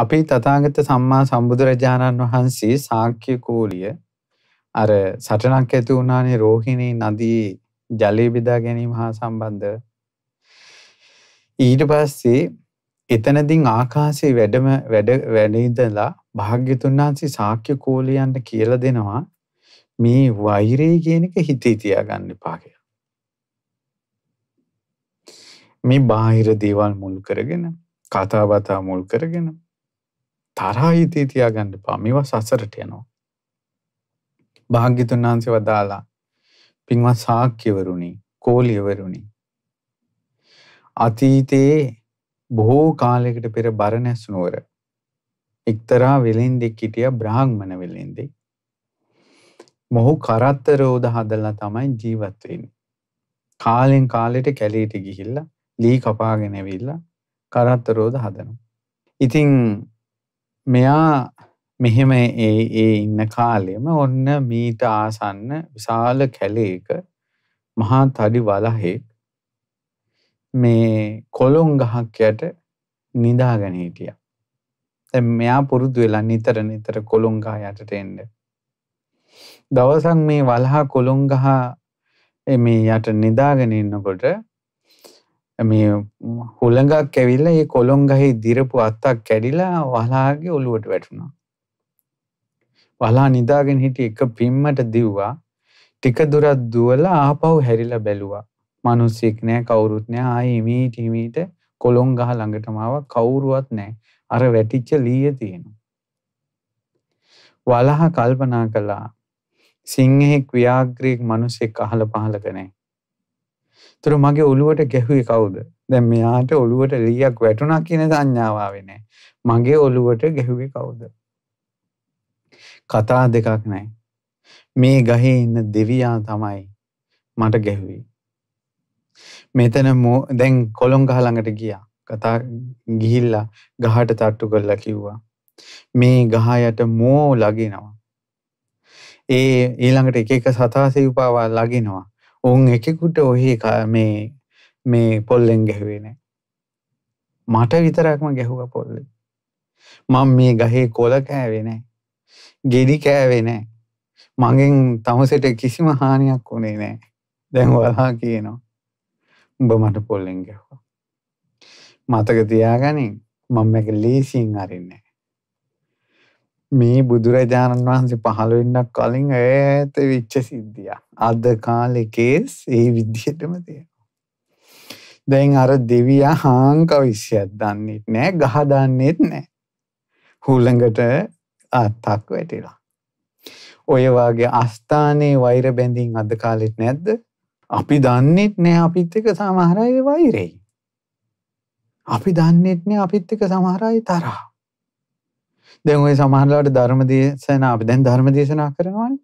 අපි තථාගත සම්මා සම්බුදුරජාණන් වහන්සේ ශාක්‍ය කෝලිය අර සටනක් ඇති වුණානේ රෝහිණී නදී ජලය බෙදා ගැනීම හා සම්බන්ධ ඊට පස්සේ එතනදින් ආකාශයේ වැඩම වැඩ වැඩිදලා භාග්‍යතුන් වහන්සේ ශාක්‍ය කෝලියන්ට කියලා දෙනවා මේ වෛරය කියන එක හිතේ තියාගන්න එපා කියලා. මේ බාහිර දේවල් මුල් කරගෙන කතා බතා මුල් කරගෙන තරහිතී තියාගන්න පාමිව සසරට යනවා. භාග්‍යතුන් වහන්සේ වදාලා පින්වත් සාක්‍යවරුනි කෝලියවරුනි අතීතයේ බොහෝ කාලයකට පෙර බරණැස් නුවර එක්තරා වෙලෙන්දෙක් හිටිය බ්‍රාහ්මණ වෙලෙන්දෙක් මොහු කරත්ත රෝද හදලා තමයි ජීවත් වෙන්නේ. කාලෙන් කාලෙට කැලේට ගිහිල්ලා ලී කපාගෙන ඇවිල්ලා කරත්ත රෝද හදනවා. ඉතින් මෙයා මෙහෙම ඒ ඒ ඉන්න කාලෙම ඔන්න මීට ආසන්න විශාල කැලේක මහා තඩි වලහෙක් මේ කොළොන් ගහක් යට නිදාගෙන හිටියා. දැන් මෙයා පුරුදු වෙලා නිතර නිතර කොළොන් ගහ යටට එන්න. දවසක් මේ වලහා කොළොන් ගහ මේ යට නිදාගෙන ඉන්නකොට මේ හුළඟක් ඇවිල්ල ඒ කොළොන්ගහි දිරපු අත්තක් කැඩිලා වලාගේ ඔළුවට වැටුණා. වලා නිදාගෙන හිටිය එක පිම්මට දිව්වා ටික දුරත් දුවලා ආපහු හැරිලා බැලුවා. මිනිස්සෙක් නෑ කවුරුත් නෑ ආයේ ඉමීට ඉමීට කොළොන් ගහ ළඟටම ආවා කවුරුවත් නෑ. අර වැටිච්ච ලීය තියෙනවා. වලහ කල්පනා කළා. සිංහෙක් ව්‍යාග්‍රීක් මිනිස්සෙක් අහල පහලක නෑ. ඒතර මගේ ඔළුවට ගැහුවේ කවුද? දැන් මෙයාට ඔළුවට ලීයක් වැටුණා කියන සංඥාව ආවේ මගේ ඔළුවට ගැහුවේ කවුද? කතා දෙකක් නැහැ. මේ ගහේ ඉන්න දෙවියා තමයි මට ගැහුවේ. මෙතන දැන් කොළොන් ගහ ළඟට ගියා. කතා ගිහිල්ලා ගහට තට්ටු කරලා කිව්වා. මේ ගහ යට මෝ ලගිනවා. ඒ ඊළඟට එක එක සතා සිව්පාවා ලගිනවා. ඔවුන් එකෙකුට ඔහේ මේ මේ පොල්ලෙන් ගැහුවෙනෑ. මට විතරක්ම ගැහුව පොල්ල. මං මේ ගහේ කොල කෑවෙනෑ. ගෙඩි කෑවෙනෑ. මගෙන් තමසට කිසිම හානියක් වනේ නෑ දැන් වලහා කියනවා. උඹ මට පොල්ලෙන් ගැහවා. මතක තියාගනින් මං එක ලේසින් අරන්නේ. මේ බුදුරජාණන් වහන්සේ පහළුවෙන්නක් කලින් ඇත විච්ච සිද්ධිය. අද කාලෙකේස් ඒ විදිහටම තියෙන. දැන් අර දෙවියා හාංක විශ්‍යයක් දන්නෙත් නෑ ගහදන්නෙත් නෑ. හුල්ළඟට අත්තක් වැටිලා. ඔය වගේ අස්ථානයේ වෛර බැඳින් අද කාලෙත් නැද්ද අපි දන්නෙත් නෑ අපිත් එක සමහරයි වෛරෙයි. අපි දන්නෙත් නෑ අපිත් එක සමහරයි තරහා. දැන් ඔය සමහරලාට ධර්ම දේශනා අපි දැන් ධර්ම දේශනා කරනවානේ.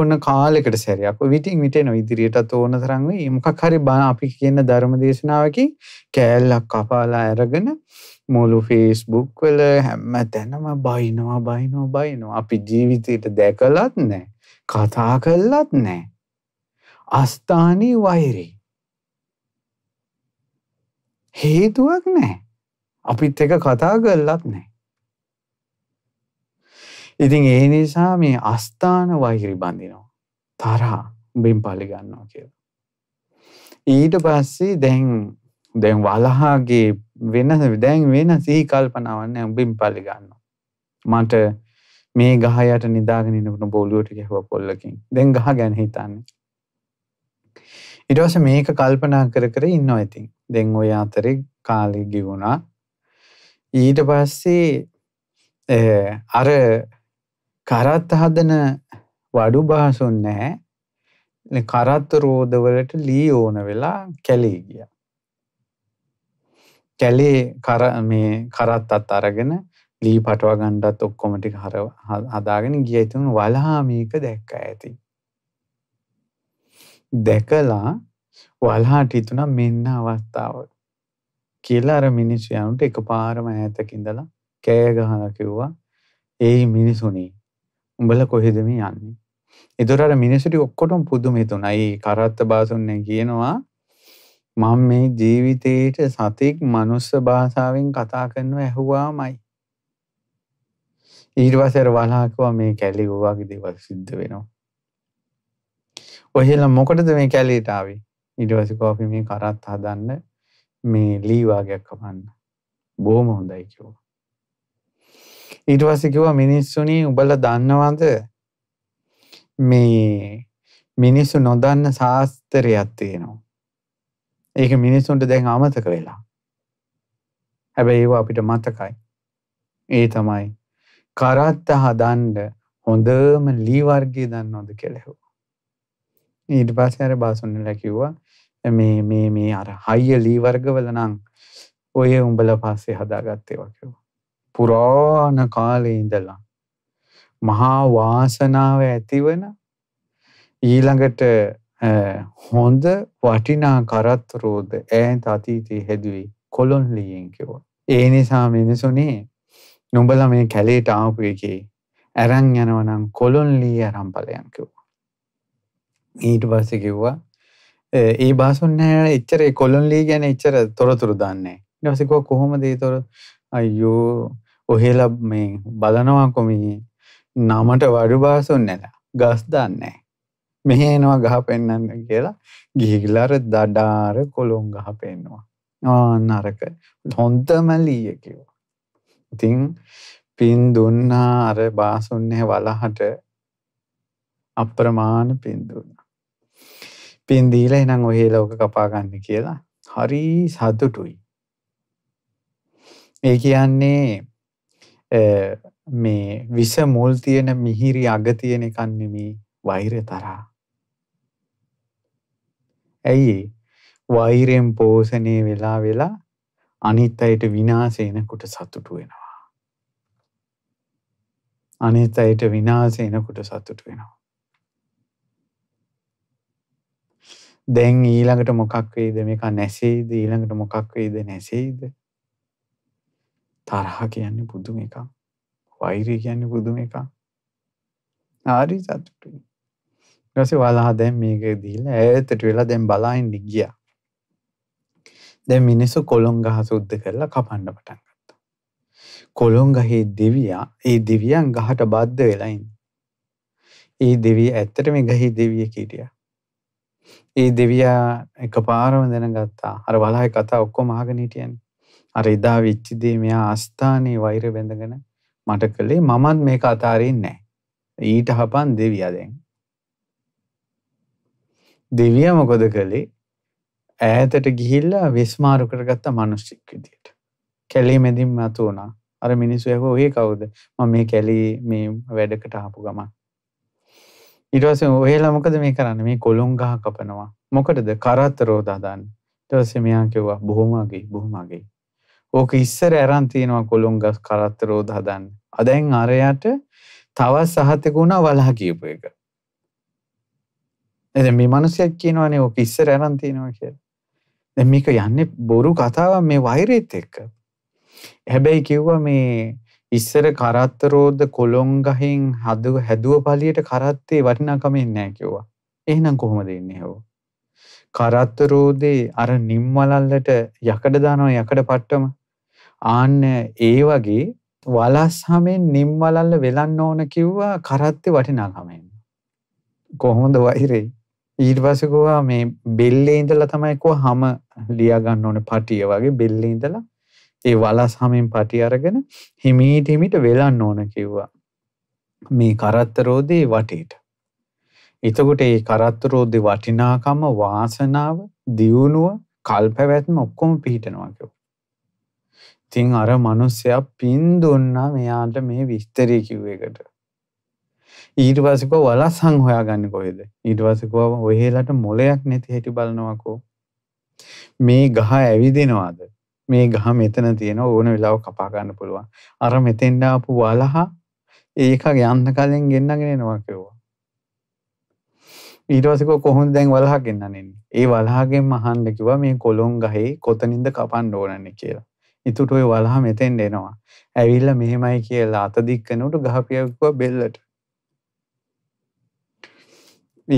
ඔන්න කාලයකට සැරයක්. ඔය විටින් විට එන ඉදිරියටත් ඕන තරම් වෙයි. මොකක් හරි බණ අපි කියන ධර්ම දේශනාවකින් කෑල්ලක් කපාලා අරගෙන මුළු ෆේස්බුක් වල හැම තැනම බයිනවා බයිනෝ බයිනෝ අපි ජීවිතයට දැකලත් නෑ කතා කල්ලත් නෑ අස්ථානී වෛරි හේතුවක් නෑ අපිත් එක කතා කල්ලත් නෑ ඉතින් ඒ නිසා මේ අස්ථාන වහිරි බඳිනවා. තරහා බිම් පලිගන්නවා කියලා. ඊට පස්සේ දැන් දැන් වලහාගේ වෙනස දැන් වෙන සිහි කල්පනාවන්න උඹින් පලිගන්න. මට මේ ගහයට නිදාගෙනනකට බෝලුවට ගැහව පොල්ලකින් දැන් ගහ ගැන හිතන්නේ. ඉටවස මේක කල්පනා කර කර ඉන්න ඇතින් දෙං ඔය අතරෙ කාලෙ ගිවුණා ඊට පස්සේ අර කරත් හදන වඩු බහසුන් නැහැ කරත්ත රෝධවලට ලී ඕන වෙලා කැලේ ගිය. කැලේ කර මේ කරත්තත් අරගෙන ලී පටවා ගණ්ඩත් ඔක්කොමටි හර හදාගෙන ගිය ඇතුන් වලහාමීක දැක්ක ඇති. දැකලා වල්හාට ඉතුන මෙන්න අවස්ථාව කියලා අර මිනිස්යනුට එක පාරම ඇතකින්දලා කෑගහල කිව්වා ඒ මිනිසුනී උඹල කොහෙද මේ යන්නේ. එතොරට මිනිසුටි ඔක්කොටම පුදුම හිතුනයි කරත්ත බාසුන්න කියනවා මං මේ ජීවිතයට සතෙක් මනුස්ස භාෂාවෙන් කතා කරනව ඇහුවාමයි. ඊර්වසර වලාකවා මේ කැලි වූවාගේ දෙවල් සිද්ධ වෙනවා. ඔහෙල මොකටද මේ කැලේටාවේ ඉඩවසකෝ අපි මේ කරත් හදන්න මේ ලීවාගයක් කපන්න බෝම හොඳයි කිව්වා. ඊට පස්සේ කිව්වා මිනිස්සුනි උඹලා දන්නවද මේ මිනිස්සු නොදන්න ශාස්ත්‍රයක් තියෙනවා. ඒක මිනිස්සුන්ට දැන් අමතක වෙලා. හැබැයි ඒවා අපිට මතකයි. ඒ තමයි කරත්ත හදන්ඩ හොඳම ලී වර්ගය දන්නවද කෙලෙහෝ. ඊට පස්සේ අර බාසුන්නල කිව්වා මේ මේ අර හයිය ලීවර්ගවලනං ඔය උඹල පස්සේ හදාගත්තේ වකිවා. පුරාණ කාලේ ඉඳලා මහා වාසනාව ඇතිවන ඊළඟට හොඳ වටිනා කරත්තරෝද ඈත අතීතයේ හැදුවේ කොළොන්ලියෙන් කිව්වා. ඒ නිසා මිනිසුනේ නුඹලා මේ කැලේට ආපු එකේ අරන් යනවා නම් කොළොන්ලිය අරන් බලයන් කිව්වා. ඊට පස්සේ කිව්වා ඒ බාසුන් නෑ එච්චර කොළොන්ලිය ගැන එච්චර තොරතුරු දන්නේ. ඊට පස්සේ කොහොමද ඒ තොර අයියෝ ඔහෙල මේ බලනවාකො මේ නමට වඩු බාසුන් නැලා ගස් දන්නේ. මෙහෙ එනවා ගහ පෙන්න්න කියලා ගිහිලර දඩාර කොළොන් ගහ පෙන්නවා. නරක හොන්තමැලීය කිව්වා. ඉතිං පින් දුන්නා අර බාසුන්නේ වලහට අප්‍රමාණ පින්දුන්න. පින්දීල එනම් ඔහේ ලෝක කපාගන්න කියලා හරි සතුටුයි. ඒ කියන්නේ මේ විස මුල් තියෙන මිහිරි අග තියෙන එකක් නෙමේ වෛරය තරහා. ඇයි වෛරයෙන් පෝෂණය වෙලා වෙලා අනිත් අයට විනාශේනකොට සතුටු වෙනවා. අනිත් අයට විනාශේනකොට සතුටු වෙනවා. දැන් ඊළඟට මොකක් වෙයිද මේක නැසේද ඊළඟට මොකක් වෙයිද නැසේද තරහ කියන්නේ පුදුම එකක්. වෛරය කියන්නේ පුදුම එකක්. ආරි සතුටුයි. ඊපස්සේ වලහා දැන් මේක දීලා ඈතට වෙලා දැන් බලහින් ගියා. දැන් මිනිස්සු කොළොන් ගහ සුද්ධ කරලා කපන්න පටන් ගත්තා. කොළොන් ගහේ දෙවියා ඒ දෙවියන් ගහට බද්ධ වෙලා ඉන්නේ. ඒ දෙවිය ඇත්තට මේ ගහේ දෙවිය කීටියා. ඒ දෙවියා එකපාරම දැනගත්තා. අර වලහේ කතා ඔක්කොම අහගෙන හිටියන්නේ. අර එදා වෙච්ච දේ මෙයා ආස්ථානයේ වෛර බැඳගෙන මට කළේ මමත් මේක අතාරින්නේ නැහැ. ඊට හපන් දෙවියා දැන්. දෙවියා මොකද කළේ? ඈතට ගිහිල්ලා වෙස්මාරු කරගත්ත මිනිස්සෙක් විදියට. කැලේ මැදින් මතු වුණා. අර මිනිස්සු ඇහුවා ඔය කවුද? මම මේ කැලේ මේ වැඩකට ආපු ගමන්. ඊට පස්සේ ඔයාලා මොකද මේ කරන්නේ? මේ කොළොන් ගහ කපනවා. මොකටද? කරතරෝ දාදන්නේ. ඊට පස්සේ මෙයා කිව්වා බොහොම අගේ බොහොම අගේ. ඕක ඉස්සර ඇරන් තියෙනවා කොළොන් ගස් කරත්තරෝද හදන්න. අදැන් අරයට තවත් සහතකුණා වලහ කියපු එක. එද මේ මනුසයක් කියනවනේ ඕක ඉස්සර ඇරන් තියෙනවා කියලා. දැන් මේක යන්නේ බොරු කතාවක් මේ වෛරෙත් එක්ක. හැබැයි කිව්වා මේ ඉස්සර කරත්තරෝද කොළොන් ගහෙන් හදුව හැදුව පළියට කරත්තේ වටිනාකම එන්නේ නැහැ කිව්වා. එහෙනම් කොහොමද එන්නේ හොව? කරත්තරෝදේ අර නිම්වලල්ලට යකඩ දානවා යකඩ පට්ටම ආන්න ඒ වගේ වලස් හමෙන් නිම් වලල්ල වෙලන්න ඕන කිව්වා කරත්තේ වටිනාකමෙන්. කොහොමද වෛරේ? ඊට පස්සේ ගෝවා මේ බෙල්ලේ ඉඳලා තමයි කෝ හැම ලියා ගන්න ඕනේ පටිය වගේ බෙල්ලේ ඉඳලා ඒ වලස් හැමෙන් පටි අරගෙන හිමීට හිමීට වෙලන්න ඕන කිව්වා. මේ කරත්තරෝදේ වටේට. එතකොට ඒ කරත්තරෝදේ වටිනාකම වාසනාව දියුණුව කල්පැවැත්ම ඔක්කොම පිහිටනවා කිව්වා. තින් අර මනුස්සයා පින් දුන්නා මෙයාට මේ විස්තරය කිව් එකට. ඊට පස්සකෝ වලස්සං හොයාගන්න කොහෙද. ඊට පස්සකෝ ඔහෙලට මොලයක් නැති හැටි බලනවකෝ. මේ ගහ ඇවිදෙනවාද. මේ ගහ මෙතන තියෙන ඕන වෙලාව කපාගන්න පුළුවන්. අර මෙතෙන්ඩාපු වලහා ඒක යන්න කලින් ගෙන්න්නගෙනනවා කිව්වා. ඊටවසක කොහොන් දැන් වලහා ගෙන්න්නන්නේ ඒ වලහාගෙන් මහන්ඩකිව මේ කොළොන් ගහේ කොතනින්ද කපන් ඕනන්නේ කියලා. ඉතුට ඔය වලහා මෙතෙන් එනවා. ඇවිල්ල මෙහෙමයි කියලා අතදික්කනට ගහපියකුව බෙල්ලට.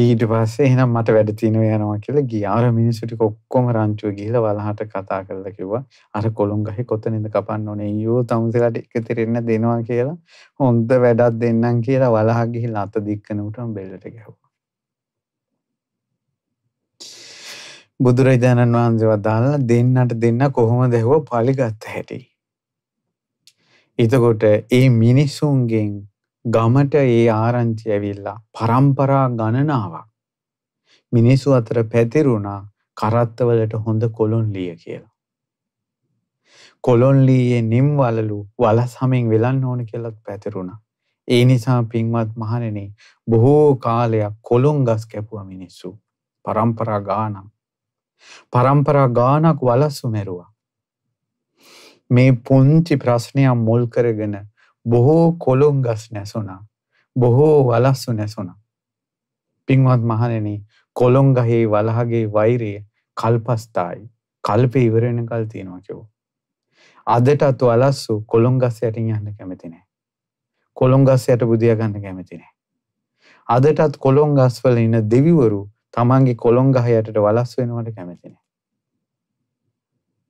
ඊට පස්සේ එහෙනම් මට වැඩ තියෙනව යනවා කියලා ගියාර මිනිස්සු ටික ඔක්කොම රංචුව ගිහිලා වලහට කතා කරලා කිව්වා අර කොළොංගහේ කොතනින්ද කපන්න ඕනේ අයියෝ තමුසෙලාට එකතිරෙන්න දෙනවා කියලා හොඳ වැඩක් දෙන්නම් කියලා වලහ ගිහිලා අත දික්කන උටම බෙල්ලට ගැහුවා බුදුරජාණන් වහන්සේ වදාලා දෙන්නට දෙන්න කොහොම දැහුව පලිගත්ත හැටි. එතකොට ඒ මිනිස්සුන්ගෙන් ගමට ඒ ආරංචි ඇවිල්ලා පරම්පරා ගණනාවක් මිනිස්සු අතර පැතිරුණා කරත්තවලට හොඳ කොළොන් ලිය කියලා. කොළොන්ලීයේ නිම්වලලු වලසමෙන් වෙලන්න ඕන කියලත් පැතිරුණා. ඒ නිසා පින්වත් මහණෙනි බොහෝ කාලයක් කොළොන් ගස් කැපුවා මිනිස්සු. පරම්පරා ගානම් පරම්පරා ගානක් වලස්සු මෙරුවා. මේ පුංචි ප්‍රශ්නයක් මුල් කරගෙන බොහෝ කොළොන් ගස් නැසුනා. බොහෝ වලස්සු නැසුනා. පින්වත් මහණෙනි කොළොන් ගහේ වලහගේ වෛරය කල්පස්ථායි. කල්පේ ඉවර වෙනකල් තියෙනවා කිව්වා. අදටත් වලස්සු කොළොන් ගස් යටින් යන්න කැමති නැහැ. කොළොන් ගස් යට බුදියා ගන්න කැමති නැහැ. අදටත් කොළොන් ගස් වල ඉන්න දෙවිවරු තමන්ගේ කොළොන් ගහ යටට වලස් වෙනවට කැමති නැහැ.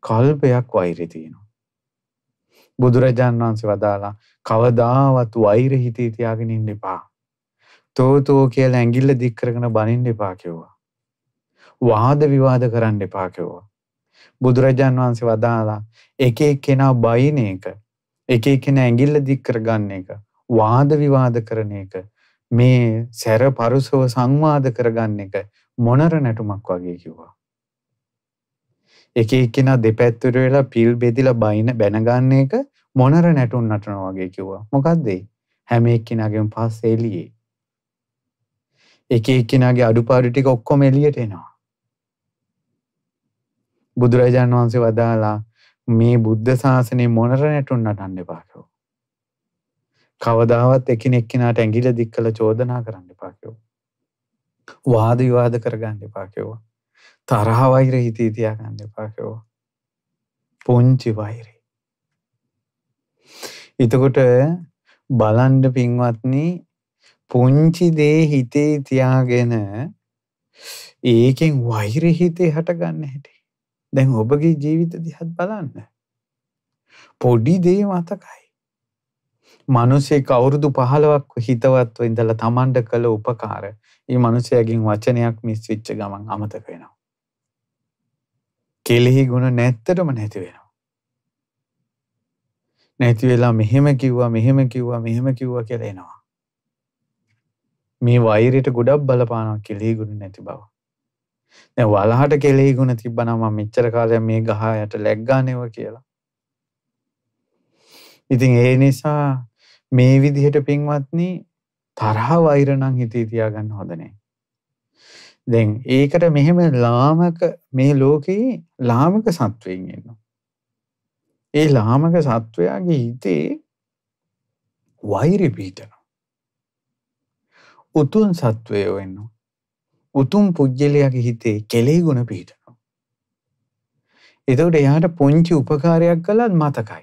කල්පයක් වෛරය තියෙනවා. බුදුරජාණන් වහන්සේ වදාලා කවදාවත් වෛර හිතේ තියාගෙන ඉන්න එපා. තෝතෝ කියලා ඇඟිල්ල දික් කරගෙන බනින්න එපා කිව්වා. වාද විවාද කරන්න එපා කිව්වා. බුදුරජාණන් වහන්සේ වදාලා එක එක්කෙනා බයින එක එක එක්කෙනා ඇඟිල්ල දික් කරගන්න එක වාද විවාද කරන එක මේ සැර පරුසව සංවාද කරගන්න එක මොනර නැටුමක් වගේ කිව්වා. එක එක්කෙනා දෙපැත්තර වෙලා පිල් බෙදිලා බයින බැනගන්න එක මොනර නැටුන් නටන වගේ කිව්වා. මොකක්දේ හැම එක්කෙනගෙන් පස් එලියේ. එක එක්කෙනගේ අඩුපාඩු ටික ඔක්කොම එලියට එනවා. බුදුරජාණන් වහන්සේ වදාලා මේ බුද්ධ ශාසනය මොනර නැටුන් නටන්න එපා කිව්වා. කවදාවත් එකිනෙක් කෙනාට ඇඟිල දික් කළ චෝදනා කරන්න එපා කිව්වා. වාද විවාද කරගන්න එපා කිව්වා. තරහ වෛර හිතේ තියාගන්න එපා කිව්වා. පුංචි වෛරය. එතකොට බලන්න පින්වත්නි පුංචි දේ හිතේ තියාගෙන ඒකෙන් වෛරය හිතේ හටගන්න හැටි. දැන් ඔබගේ ජීවිත දිහත් බලන්න. පොඩි දේ මතකයි. මනුසේ කවුරුදු පහලවක් හිතවත්ව ඉඳල තමන්ඩ කළ උපකාර ඒ මනුසයගින් වචනයක් මිස් විච්ච ගමන් අමතක වෙනවා. කෙලෙහි ගුණ නැත්තටම නැති වෙනවා. නැති වෙලා මෙහෙම කිව්වා මෙහෙම කිව්වා මෙහෙම කිව්වා කෙරෙනවා. මේ වෛරයට ගොඩක් බලපානවා කෙලෙහි ගුණ නැති බව. දැ වලහට කෙලෙහි ගුණ තිබනම මෙච්චර කාලය මේ ගහයට ලැග්ගානව කියලා. ඉතින් ඒ නිසා මේ විදිහට පින්වත්නි තරහ වෛර නම් හිතේ තියාගන්න හොඳ නැහැ. දැන් ඒකට මෙහෙම ලාමක මේ ලෝකේ ලාමක සත්වයන් ඉන්නවා. ඒ ලාමක සත්වයාගේ හිතේ වෛරය පිහිටනවා. උතුම් සත්වයෝ ඉන්නවා. උතුම් පුජ්‍යලයාගේ හිතේ කෙලෙහි ගුණ පිහිටනවා. එතකොට එයාට පුංචි උපකාරයක් කළත් මතකයි.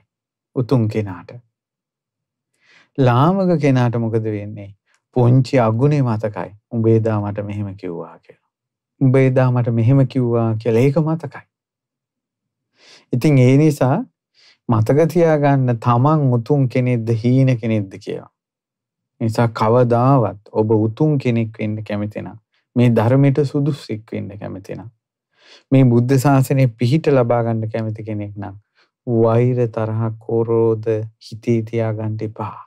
උතුම් කෙනාට. ලාමක කෙනාට මොකද වෙන්නේ? පුංචි අගුණේ මතකයි. උඹේ දා මට මෙහෙම කිව්වා කියලා. උඹේ දා මට මෙහෙම කිව්වා කියලා ඒක මතකයි. ඉතින් ඒ නිසා මතක තියාගන්න තමන් උතුම් කෙනෙක්ද හීන කෙනෙක්ද කියලා. නිසා කවදාවත් ඔබ උතුම් කෙනෙක් වෙන්න කැමති නම් මේ ධර්මයට සුදුස්සෙක් වෙන්න කැමති නම් මේ බුද්ධ ශාසනය පිහිට ලබා ගන්න කැමති කෙනෙක් නම් වෛර තරහ කෝරෝද හිතේ තියාගන්න එපා